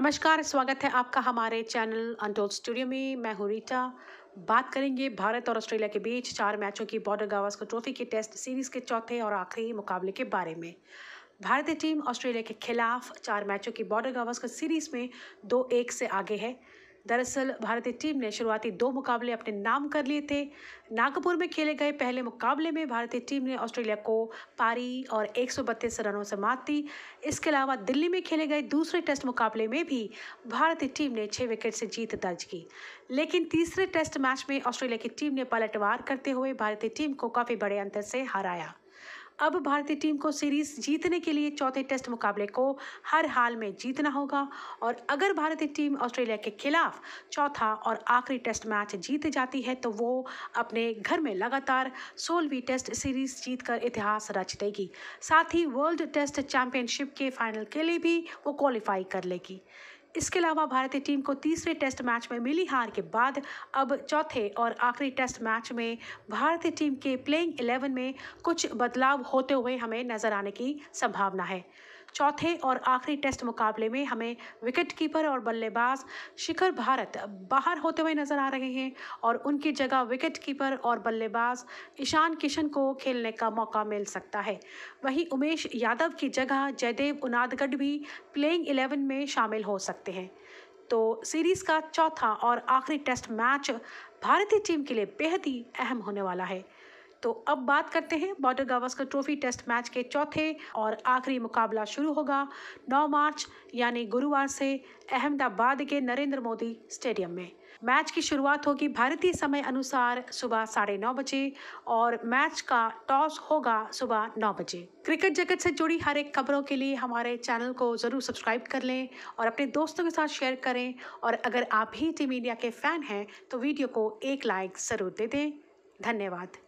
नमस्कार स्वागत है आपका हमारे चैनल अनटोल स्टूडियो में मैं हूँ रीटा बात करेंगे भारत और ऑस्ट्रेलिया के बीच चार मैचों की बॉर्डर गावस्कर ट्रॉफी के टेस्ट सीरीज़ के चौथे और आखिरी मुकाबले के बारे में भारतीय टीम ऑस्ट्रेलिया के खिलाफ चार मैचों की बॉर्डर गावस्कर सीरीज़ में दो एक से आगे है दरअसल भारतीय टीम ने शुरुआती दो मुकाबले अपने नाम कर लिए थे नागपुर में खेले गए पहले मुकाबले में भारतीय टीम ने ऑस्ट्रेलिया को पारी और एक रनों से मात दी इसके अलावा दिल्ली में खेले गए दूसरे टेस्ट मुकाबले में भी भारतीय टीम ने छः विकेट से जीत दर्ज की लेकिन तीसरे टेस्ट मैच में ऑस्ट्रेलिया की टीम ने पलटवार करते हुए भारतीय टीम को काफ़ी बड़े अंतर से हराया अब भारतीय टीम को सीरीज जीतने के लिए चौथे टेस्ट मुकाबले को हर हाल में जीतना होगा और अगर भारतीय टीम ऑस्ट्रेलिया के खिलाफ चौथा और आखिरी टेस्ट मैच जीत जाती है तो वो अपने घर में लगातार सोलहवीं टेस्ट सीरीज जीतकर इतिहास रच देगी साथ ही वर्ल्ड टेस्ट चैंपियनशिप के फाइनल के लिए भी वो क्वालिफाई कर लेगी इसके अलावा भारतीय टीम को तीसरे टेस्ट मैच में मिली हार के बाद अब चौथे और आखिरी टेस्ट मैच में भारतीय टीम के प्लेइंग एलेवन में कुछ बदलाव होते हुए हमें नजर आने की संभावना है चौथे और आखिरी टेस्ट मुकाबले में हमें विकेट कीपर और बल्लेबाज शिखर भारत बाहर होते हुए नजर आ रहे हैं और उनकी जगह विकेट कीपर और बल्लेबाज ईशान किशन को खेलने का मौका मिल सकता है वहीं उमेश यादव की जगह जयदेव उनादगढ़ भी प्लेइंग एलेवन में शामिल हो सकते सकते हैं तो सीरीज़ का चौथा और आखिरी टेस्ट मैच भारतीय टीम के लिए बेहद ही अहम होने वाला है तो अब बात करते हैं border Gavaskar trophy test match के चौथे और आखिरी मुकाबला शुरू होगा 9 मार्च यानी गुरुवार से अहमदाबाद के नरेंद्र मोदी स्टेडियम में मैच की शुरुआत होगी भारतीय समय अनुसार सुबह साढ़े नौ बजे और मैच का टॉस होगा सुबह नौ बजे क्रिकेट जगत से जुड़ी हर एक खबरों के लिए हमारे चैनल को ज़रूर सब्सक्राइब कर लें और अपने दोस्तों के साथ शेयर करें और अगर आप ही टीम इंडिया के फ़ैन हैं तो वीडियो को एक लाइक ज़रूर दे दें धन्यवाद